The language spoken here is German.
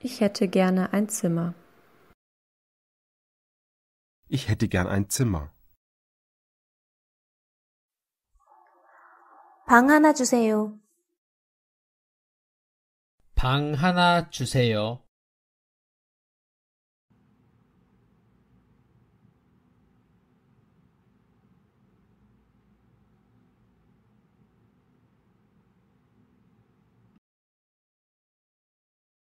Ich hätte gerne ein Zimmer. Ich hätte gern ein Zimmer. 방 하나 주세요. 방 하나 주세요.